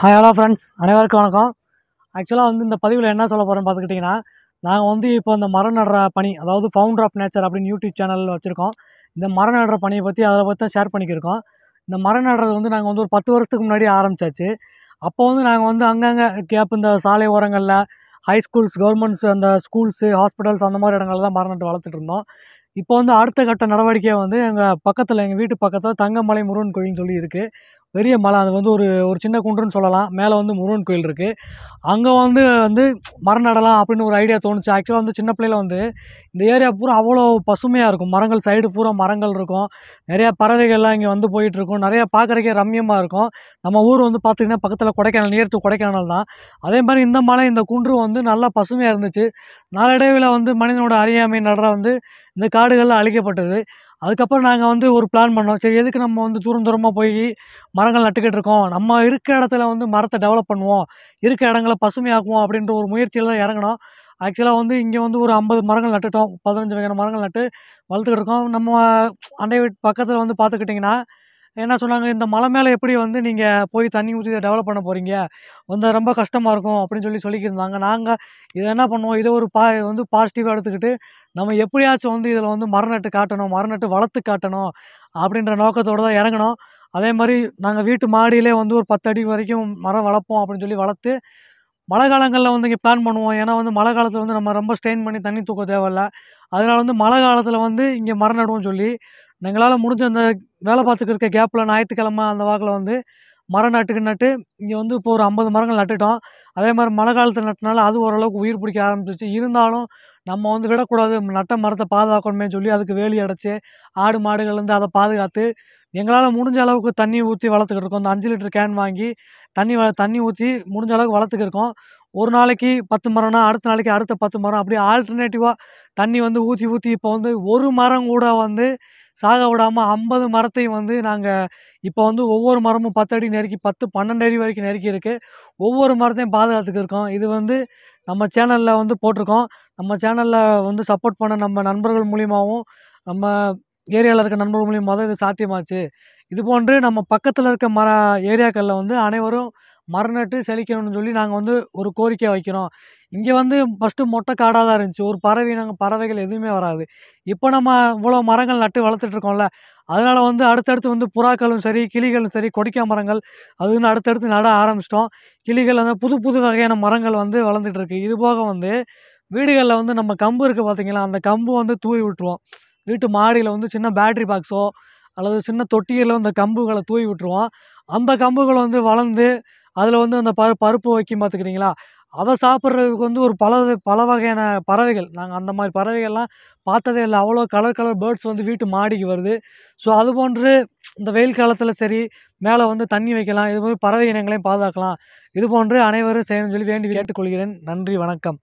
hi hello friends அனைவருக்கும் வணக்கம் ஆக்சுவலாக வந்து இந்த பதிவில் என்ன சொல்ல போகிறேன்னு பார்த்துக்கிட்டிங்கன்னா நாங்கள் வந்து இப்போ இந்த மரம் நடுற பணி அதாவது ஃபவுண்டர் ஆஃப் நேச்சர் அப்படின்னு யூடியூப் சேனலில் வச்சுருக்கோம் இந்த மரம் நடுற பணியை பற்றி அதை பற்றி தான் ஷேர் பண்ணிக்கிருக்கோம் இந்த மரம் நடுறது வந்து நாங்கள் வந்து ஒரு பத்து வருஷத்துக்கு முன்னாடி ஆரம்பித்தாச்சு அப்போ வந்து நாங்கள் வந்து அங்கங்கே கேப் இந்த சாலை ஓரங்களில் ஹை ஸ்கூல்ஸ் கவர்மெண்ட்ஸ் அந்த ஸ்கூல்ஸு ஹாஸ்பிட்டல்ஸ் அந்த மாதிரி இடங்களில் தான் மரம் நட்டு வளர்த்துட்டு இருந்தோம் இப்போ வந்து அடுத்த கட்ட நடவடிக்கையை வந்து எங்கள் பக்கத்தில் எங்கள் வீட்டு பக்கத்தில் தங்கமலை முருகன் கோயில்னு சொல்லி இருக்குது பெரிய மலை அது வந்து ஒரு ஒரு சின்ன குன்றுன்னு சொல்லலாம் மேலே வந்து முருகன் கோயில் இருக்குது அங்கே வந்து வந்து மரம் நடலாம் அப்படின்னு ஒரு ஐடியா தோணுச்சு ஆக்சுவலாக வந்து சின்ன பிள்ளையில் வந்து இந்த ஏரியா பூரா அவ்வளோ பசுமையாக இருக்கும் மரங்கள் சைடு பூரா மரங்கள் இருக்கும் நிறையா பறவைகள்லாம் இங்கே வந்து போயிட்டுருக்கும் நிறையா பார்க்குறக்கே ரம்யமாக இருக்கும் நம்ம ஊர் வந்து பார்த்திங்கன்னா பக்கத்தில் கொடைக்கானல் நியர்த்து கொடைக்கானல் தான் அதே மாதிரி இந்த மலை இந்த குன்று வந்து நல்லா பசுமையாக இருந்துச்சு நாளடைவில் வந்து மனிதனோட அறியாமை நடற வந்து இந்த காடுகள்லாம் அழிக்கப்பட்டது அதுக்கப்புறம் நாங்கள் வந்து ஒரு பிளான் பண்ணோம் சரி எதுக்கு நம்ம வந்து தூரம் தூரமாக போய் மரங்கள் நட்டுக்கிட்டு இருக்கோம் நம்ம இருக்கிற இடத்துல வந்து மரத்தை டெவலப் பண்ணுவோம் இருக்கிற இடங்களை பசுமையாக்குவோம் அப்படின்ற ஒரு முயற்சியில் தான் இறங்கணும் ஆக்சுவலாக வந்து இங்கே வந்து ஒரு ஐம்பது மரங்கள் நட்டுட்டோம் பதினஞ்சு வகையான மரங்கள் நட்டு வளர்த்துக்கிட்டு இருக்கோம் நம்ம அண்டை வீட்டு பக்கத்தில் வந்து பார்த்துக்கிட்டிங்கன்னா என்ன சொன்னாங்க இந்த மலை மேலே எப்படி வந்து நீங்கள் போய் தண்ணி ஊற்றி இதை டெவலப் பண்ண போகிறீங்க வந்து ரொம்ப கஷ்டமாக இருக்கும் அப்படின்னு சொல்லி சொல்லிக்கிருந்தாங்க நாங்கள் இதை என்ன பண்ணுவோம் இதை ஒரு பா வந்து பாசிட்டிவாக எடுத்துக்கிட்டு நம்ம எப்படியாச்சும் வந்து இதில் வந்து மரநட்டு காட்டணும் மரநட்டு வளர்த்து காட்டணும் அப்படின்ற நோக்கத்தோடு தான் இறங்கணும் அதே மாதிரி நாங்கள் வீட்டு மாடியிலே வந்து ஒரு பத்து அடி வரைக்கும் மரம் வளர்ப்போம் அப்படின்னு சொல்லி வளர்த்து மழை காலங்களில் வந்து இங்கே பிளான் பண்ணுவோம் ஏன்னா வந்து மழை காலத்தில் வந்து நம்ம ரொம்ப ஸ்ட்ரெயின் பண்ணி தண்ணி தூக்க தேவையில்ல அதனால் வந்து மழை காலத்தில் வந்து இங்கே மரம் நடுவோம் சொல்லி எங்களால் முடிஞ்ச அந்த வேலை பார்த்துக்கிற இருக்க கேப்பில் ஞாயிற்றுக்கிழமை அந்த வாக்கில் வந்து மரம் நட்டுக்கு நட்டு இங்கே வந்து இப்போ ஒரு ஐம்பது மரங்கள் நட்டுட்டோம் அதே மாதிரி மழை காலத்தில் நட்டினாலும் அது ஓரளவுக்கு உயிர் பிடிக்க ஆரம்பிச்சிச்சு இருந்தாலும் நம்ம வந்து விடக்கூடாது நட்ட மரத்தை பாதுகாக்கணுமே சொல்லி அதுக்கு வேலி அடைச்சி ஆடு மாடுகள்லேருந்து அதை பாதுகாத்து எங்களால் முடிஞ்ச அளவுக்கு தண்ணி ஊற்றி வளர்த்துக்கிட்டு இருக்கோம் இந்த அஞ்சு லிட்டர் கேன் வாங்கி தண்ணி வ தண்ணி ஊற்றி முடிஞ்ச அளவுக்கு வளர்த்துக்கிருக்கோம் ஒரு நாளைக்கு பத்து மரம்னா அடுத்த நாளைக்கு அடுத்த பத்து மரம் அப்படியே ஆல்டர்னேட்டிவாக தண்ணி வந்து ஊற்றி ஊற்றி இப்போ வந்து ஒரு மரம் கூட வந்து சாக விடாமல் ஐம்பது மரத்தையும் வந்து நாங்கள் இப்போ வந்து ஒவ்வொரு மரமும் பத்து அடி நெருக்கி பத்து பன்னெண்டு அடி வரைக்கும் நெருக்கி இருக்குது ஒவ்வொரு மரத்தையும் பாதுகாத்துக்கிருக்கோம் இது வந்து நம்ம சேனலில் வந்து போட்டிருக்கோம் நம்ம சேனலில் வந்து சப்போர்ட் பண்ண நம்ம நண்பர்கள் மூலியமாகவும் நம்ம ஏரியாவில் இருக்க நண்பர்கள் மூலியமாக தான் இது சாத்தியமாச்சு இது போன்று நம்ம பக்கத்தில் இருக்க மர ஏரியாக்களில் வந்து அனைவரும் மரம் நட்டு செழிக்கணும்னு சொல்லி நாங்கள் வந்து ஒரு கோரிக்கை வைக்கிறோம் இங்கே வந்து ஃபஸ்ட்டு மொட்டை காடாக தான் இருந்துச்சு ஒரு பறவை நாங்கள் பறவைகள் எதுவுமே வராது இப்போ நம்ம இவ்வளோ மரங்கள் நட்டு வளர்த்துட்ருக்கோம்ல அதனால் வந்து அடுத்தடுத்து வந்து புறாக்களும் சரி கிளிகளும் சரி கொடிக்கா மரங்கள் அதுன்னு அடுத்தடுத்து நட ஆரம்பிச்சிட்டோம் கிளிகள் வந்து புது புது வகையான மரங்கள் வந்து வளர்ந்துட்டுருக்கு இது போக வந்து வீடுகளில் வந்து நம்ம கம்பு இருக்குது பார்த்தீங்களா அந்த கம்பு வந்து தூவி விட்டுருவோம் வீட்டு மாடியில் வந்து சின்ன பேட்ரி பாக்ஸோ அல்லது சின்ன தொட்டியில் அந்த கம்புகளை தூவி விட்டுருவோம் அந்த கம்புகளை வந்து வளர்ந்து அதில் வந்து அந்த பரு பருப்பு வைக்கும் பார்த்துக்கிறீங்களா அதை சாப்பிட்றதுக்கு வந்து ஒரு பல பல வகையான பறவைகள் நாங்கள் அந்த மாதிரி பறவைகள்லாம் பார்த்ததே இல்லை அவ்வளோ கலர் கலர் பேர்ட்ஸ் வந்து வீட்டு மாடிக்கு வருது ஸோ அது போன்று இந்த வெயில் காலத்தில் சரி மேலே வந்து தண்ணி வைக்கலாம் இது மாதிரி பறவை இனங்களையும் பாதுகாக்கலாம் இது போன்று அனைவரும் செய்யணும்னு சொல்லி வேண்டி கேட்டுக்கொள்கிறேன் நன்றி வணக்கம்